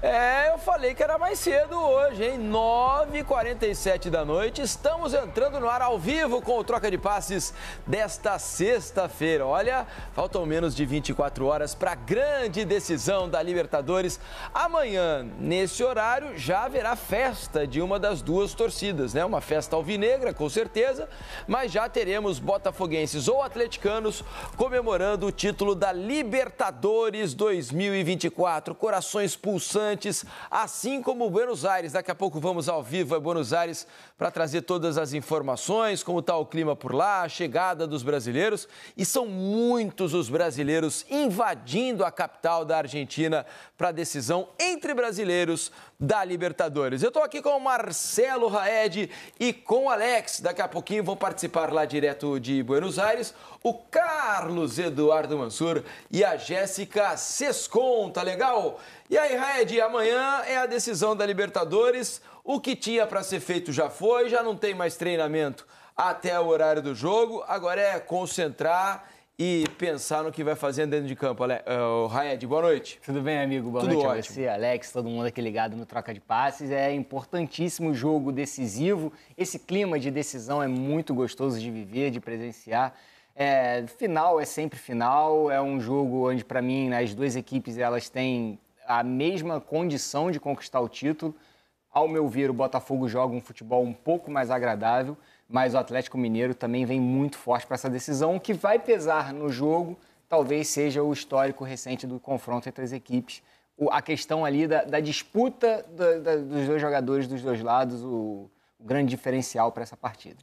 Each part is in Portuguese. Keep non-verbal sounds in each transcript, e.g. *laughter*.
É, eu falei que era mais cedo hoje, hein? 9h47 da noite. Estamos entrando no ar ao vivo com o Troca de Passes desta sexta-feira. Olha, faltam menos de 24 horas para a grande decisão da Libertadores. Amanhã, nesse horário, já haverá festa de uma das duas torcidas, né? Uma festa alvinegra, com certeza, mas já teremos botafoguenses ou atleticanos comemorando o título da Libertadores 2024. Corações pulsantes assim como Buenos Aires. Daqui a pouco vamos ao vivo a Buenos Aires para trazer todas as informações, como está o clima por lá, a chegada dos brasileiros. E são muitos os brasileiros invadindo a capital da Argentina para a decisão entre brasileiros da Libertadores. Eu estou aqui com o Marcelo Raed e com o Alex. Daqui a pouquinho vão participar lá direto de Buenos Aires o Carlos Eduardo Mansur e a Jéssica Sescon. Tá legal? E aí, Raed, e amanhã é a decisão da Libertadores. O que tinha para ser feito já foi, já não tem mais treinamento até o horário do jogo. Agora é concentrar e pensar no que vai fazer dentro de campo. Ale... Uh, Raed, boa noite. Tudo bem, amigo? Boa Tudo noite ótimo. a você, Alex, todo mundo aqui ligado no Troca de Passes. É importantíssimo jogo decisivo. Esse clima de decisão é muito gostoso de viver, de presenciar. É, final é sempre final, é um jogo onde, para mim, as duas equipes elas têm a mesma condição de conquistar o título. Ao meu ver, o Botafogo joga um futebol um pouco mais agradável, mas o Atlético Mineiro também vem muito forte para essa decisão. O que vai pesar no jogo talvez seja o histórico recente do confronto entre as equipes. O, a questão ali da, da disputa da, da, dos dois jogadores dos dois lados, o, o grande diferencial para essa partida.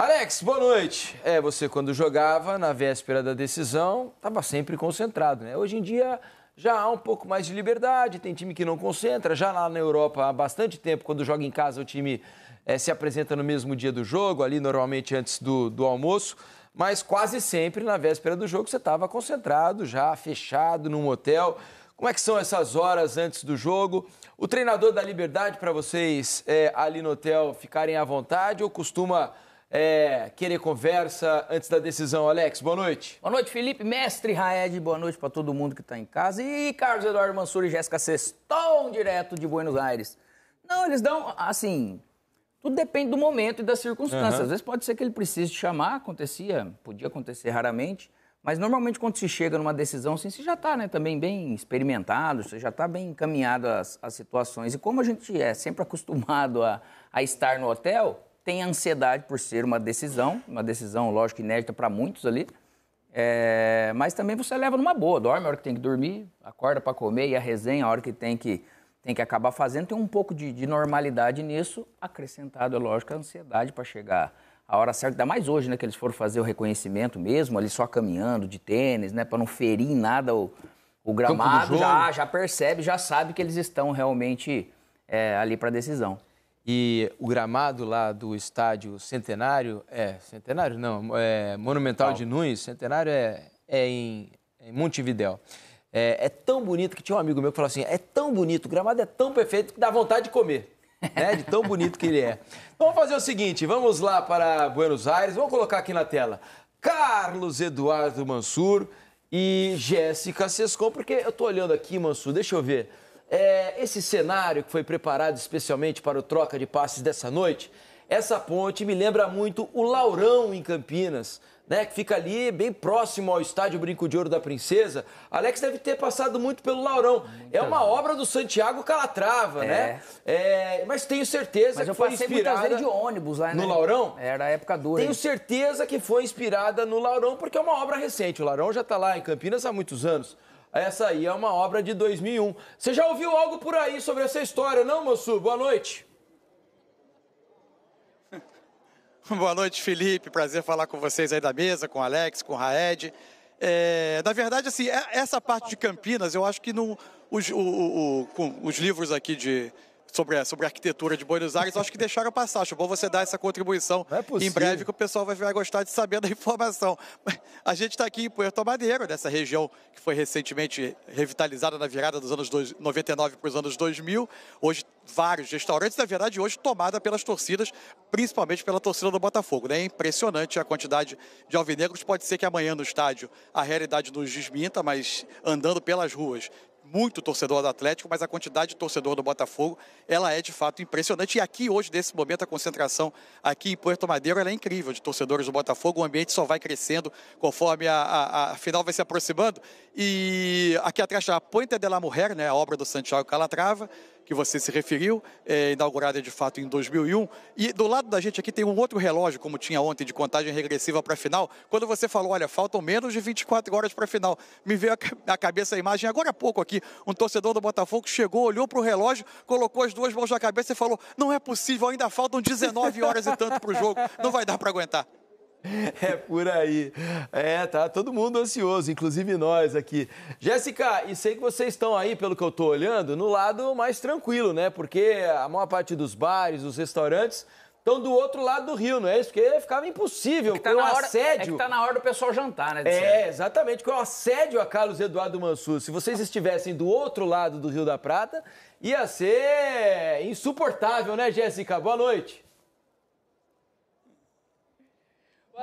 Alex, boa noite. É, você quando jogava, na véspera da decisão, estava sempre concentrado, né? Hoje em dia já há um pouco mais de liberdade, tem time que não concentra. Já lá na Europa há bastante tempo, quando joga em casa, o time é, se apresenta no mesmo dia do jogo, ali normalmente antes do, do almoço. Mas quase sempre na véspera do jogo você estava concentrado, já fechado num hotel. Como é que são essas horas antes do jogo? O treinador dá liberdade para vocês é, ali no hotel ficarem à vontade ou costuma é, querer conversa antes da decisão. Alex, boa noite. Boa noite, Felipe. Mestre Raed, boa noite para todo mundo que está em casa. E Carlos Eduardo Mansur e Jéssica Seston, direto de Buenos Aires. Não, eles dão, assim, tudo depende do momento e das circunstâncias. Uhum. Às vezes pode ser que ele precise chamar, acontecia, podia acontecer raramente, mas normalmente quando se chega numa decisão assim, você já está né, também bem experimentado, você já está bem encaminhado às, às, situações. E como a gente é sempre acostumado a, a estar no hotel, tem ansiedade por ser uma decisão, uma decisão, lógico, inédita para muitos ali. É, mas também você leva numa boa, dorme a hora que tem que dormir, acorda para comer e a resenha a hora que tem que, tem que acabar fazendo. Tem um pouco de, de normalidade nisso, acrescentado, é lógico, a ansiedade para chegar a hora certa. Ainda mais hoje, né, que eles foram fazer o reconhecimento mesmo, ali só caminhando, de tênis, né, para não ferir em nada o, o gramado. Já, já percebe, já sabe que eles estão realmente é, ali para decisão. E o gramado lá do estádio Centenário, é, Centenário não, é Monumental de Nunes, Centenário é, é em, em Montevidéu. É, é, tão bonito que tinha um amigo meu que falou assim: é tão bonito, o gramado é tão perfeito que dá vontade de comer. Né? De tão bonito que ele é. Então, *laughs* vamos fazer o seguinte: vamos lá para Buenos Aires, vamos colocar aqui na tela Carlos Eduardo Mansur e Jéssica Sescon, porque eu estou olhando aqui, Mansur, deixa eu ver. É, esse cenário que foi preparado especialmente para o troca de passes dessa noite, essa ponte me lembra muito o Laurão em Campinas, né? Que fica ali bem próximo ao estádio Brinco de Ouro da Princesa. Alex deve ter passado muito pelo Laurão. é uma obra do Santiago Calatrava, né? é. né? É, mas tenho certeza mas que foi inspirada de ônibus lá né? no Laurão. Era a época dura. Tenho hein? certeza que foi inspirada no Laurão porque é uma obra recente. O Laurão já está lá em Campinas há muitos anos. Essa aí é uma obra de 2001. Você já ouviu algo por aí sobre essa história, não, moço? Boa noite. *laughs* Boa noite, Felipe. Prazer falar com vocês aí da mesa, com o Alex, com o Raed. É, na verdade, assim, é, essa parte de Campinas, eu acho que não, os, o, o, os livros aqui de, sobre a, sobre a arquitetura de Buenos Aires, acho que deixaram passar. Acho bom você dar essa contribuição. Não é Em breve que o pessoal vai, vai gostar de saber da informação. A gente está aqui em Puerto Madeiro, nessa região que foi recentemente revitalizada na virada dos anos 99 para os anos 2000. Hoje, vários restaurantes, na verdade, hoje tomada pelas torcidas, principalmente pela torcida do Botafogo. Né? É impressionante a quantidade de alvinegros. Pode ser que amanhã no estádio a realidade nos desminta, mas andando pelas ruas muito torcedor do Atlético, mas a quantidade de torcedor do Botafogo, ela é de fato impressionante. E aqui hoje, nesse momento, a concentração aqui em Puerto Madeiro é incrível de torcedores do Botafogo. O ambiente só vai crescendo conforme a, a, a final vai se aproximando. E aqui atrás está a Ponte de la Mujer, né, a obra do Santiago Calatrava que você se referiu, é, inaugurada de fato em 2001. E do lado da gente aqui tem um outro relógio, como tinha ontem, de contagem regressiva para a final. Quando você falou, olha, faltam menos de 24 horas para a final, me veio à cabeça a imagem agora há pouco aqui. Um torcedor do Botafogo chegou, olhou para o relógio, colocou as duas mãos na cabeça e falou: não é possível, ainda faltam 19 horas e tanto para o jogo, não vai dar para aguentar. *laughs* É por aí. É, tá todo mundo ansioso, inclusive nós aqui. Jéssica, e sei que vocês estão aí, pelo que eu tô olhando, no lado mais tranquilo, né? Porque a maior parte dos bares, dos restaurantes estão do outro lado do rio, não é isso? Porque ficava impossível é tá um é assédio. É que tá na hora do pessoal jantar, né? É, exatamente. Com o assédio a Carlos Eduardo Mansur. Se vocês estivessem do outro lado do Rio da Prata, ia ser insuportável, né, Jéssica? Boa noite.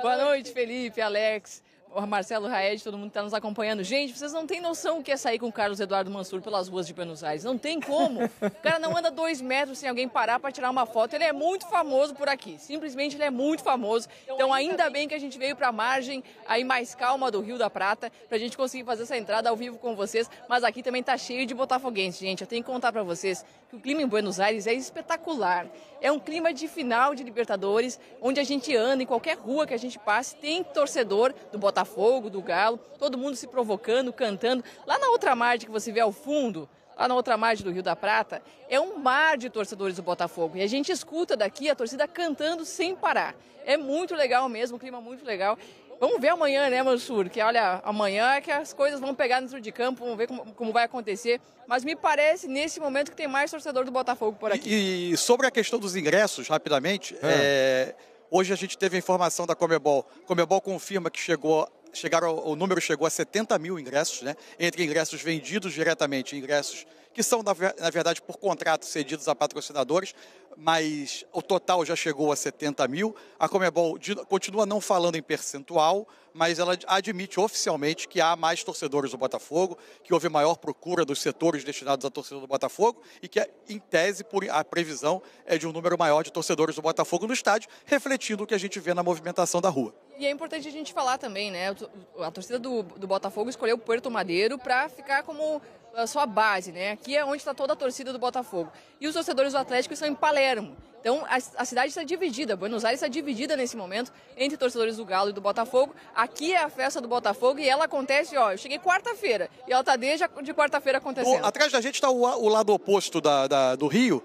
Boa noite, Felipe, Alex. Marcelo Raed, todo mundo que está nos acompanhando. Gente, vocês não têm noção o que é sair com o Carlos Eduardo Mansur pelas ruas de Buenos Aires. Não tem como. O cara não anda dois metros sem alguém parar para tirar uma foto. Ele é muito famoso por aqui. Simplesmente ele é muito famoso. Então, ainda bem que a gente veio para a margem aí mais calma do Rio da Prata para a gente conseguir fazer essa entrada ao vivo com vocês. Mas aqui também está cheio de botafoguenses, gente. Eu tenho que contar para vocês que o clima em Buenos Aires é espetacular. É um clima de final de Libertadores, onde a gente anda em qualquer rua que a gente passe, tem torcedor do Botafogo Botafogo, do Galo, todo mundo se provocando, cantando. Lá na outra margem que você vê ao fundo, lá na outra margem do Rio da Prata, é um mar de torcedores do Botafogo. E a gente escuta daqui a torcida cantando sem parar. É muito legal mesmo, um clima muito legal. Vamos ver amanhã, né, Mansur? Que olha, amanhã é que as coisas vão pegar dentro de campo, vamos ver como, como vai acontecer. Mas me parece, nesse momento, que tem mais torcedor do Botafogo por aqui. E, e sobre a questão dos ingressos, rapidamente, é. É Hoje a gente teve a informação da Comebol. Comebol confirma que chegou chegaram, o número chegou a 70 mil ingressos, né? entre ingressos vendidos diretamente e ingressos que são, na verdade, por contrato cedidos a patrocinadores, mas o total já chegou a 70 mil. A Comebol continua não falando em percentual, mas ela admite oficialmente que há mais torcedores do Botafogo, que houve maior procura dos setores destinados à torcida do Botafogo e que, em tese, por a previsão é de um número maior de torcedores do Botafogo no estádio, refletindo o que a gente vê na movimentação da rua. E é importante a gente falar também, né? A torcida do, do Botafogo escolheu Porto Madeiro para ficar como a sua base, né? Aqui é onde está toda a torcida do Botafogo. E os torcedores do Atlético estão em Palermo. Então a, a, cidade está dividida, Buenos Aires está dividida nesse momento entre torcedores do Galo e do Botafogo. Aqui é a festa do Botafogo e ela acontece, ó, eu cheguei quarta-feira e ela está desde a, de quarta-feira acontecendo. O, atrás da gente está o, o, lado oposto da, da, do Rio,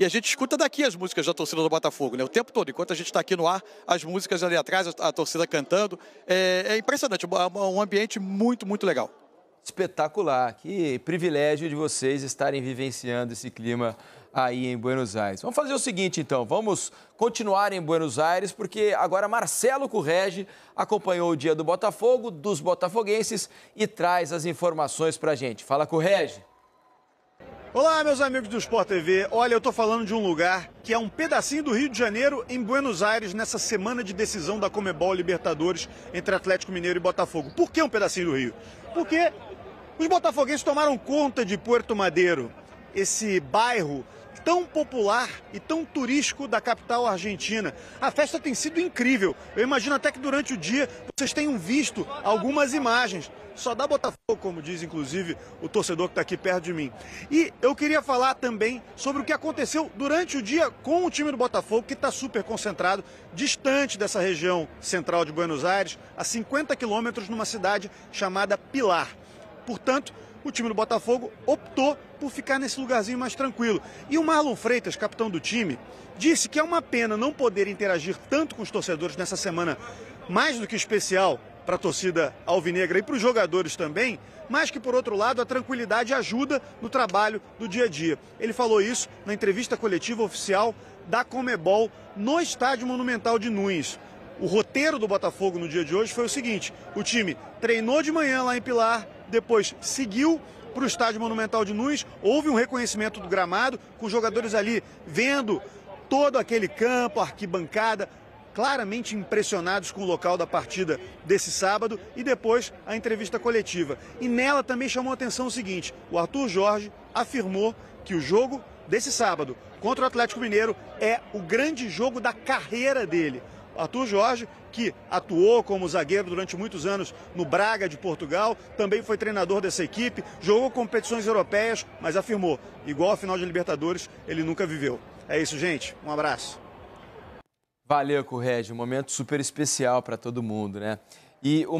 e a gente escuta daqui as músicas da torcida do Botafogo, né? O tempo todo, enquanto a gente está aqui no ar, as músicas ali atrás, a, torcida cantando. É, é impressionante, um ambiente muito, muito legal. Espetacular, que privilégio de vocês estarem vivenciando esse clima aí em Buenos Aires. Vamos fazer o seguinte, então, vamos continuar em Buenos Aires, porque agora Marcelo Correge acompanhou o dia do Botafogo, dos botafoguenses, e traz as informações para a gente. Fala, Correge! Olá, meus amigos do Sport TV. Olha, eu estou falando de um lugar que é um pedacinho do Rio de Janeiro, em Buenos Aires, nessa semana de decisão da Comebol Libertadores entre Atlético Mineiro e Botafogo. Por que um pedacinho do Rio? Porque os botafoguenses tomaram conta de Porto Madeiro, esse bairro tão popular e tão turístico da capital argentina. A festa tem sido incrível. Eu imagino até que durante o dia vocês tenham visto algumas imagens. Só dá Botafogo, como diz inclusive o torcedor que está aqui perto de mim. E eu queria falar também sobre o que aconteceu durante o dia com o time do Botafogo, que está super concentrado, distante dessa região central de Buenos Aires, a 50 quilômetros, numa cidade chamada Pilar. Portanto, o time do Botafogo optou por ficar nesse lugarzinho mais tranquilo. E o Marlon Freitas, capitão do time, disse que é uma pena não poder interagir tanto com os torcedores nessa semana mais do que especial para a torcida alvinegra e para os jogadores também, mas que por outro lado a tranquilidade ajuda no trabalho do dia a dia. Ele falou isso na entrevista coletiva oficial da Comebol no Estádio Monumental de Nunes. O roteiro do Botafogo no dia de hoje foi o seguinte: o time treinou de manhã lá em Pilar, depois seguiu para o Estádio Monumental de Nunes. Houve um reconhecimento do gramado, com os jogadores ali vendo todo aquele campo, arquibancada, claramente impressionados com o local da partida desse sábado e depois a entrevista coletiva. E nela também chamou a atenção o seguinte: o Arthur Jorge afirmou que o jogo desse sábado contra o Atlético Mineiro é o grande jogo da carreira dele. Arthur Jorge, que atuou como zagueiro durante muitos anos no Braga de Portugal, também foi treinador dessa equipe, jogou competições europeias, mas afirmou, igual a final de Libertadores, ele nunca viveu. É isso, gente. Um abraço. Valeu, Correge. Um momento super especial para todo mundo, né? E o...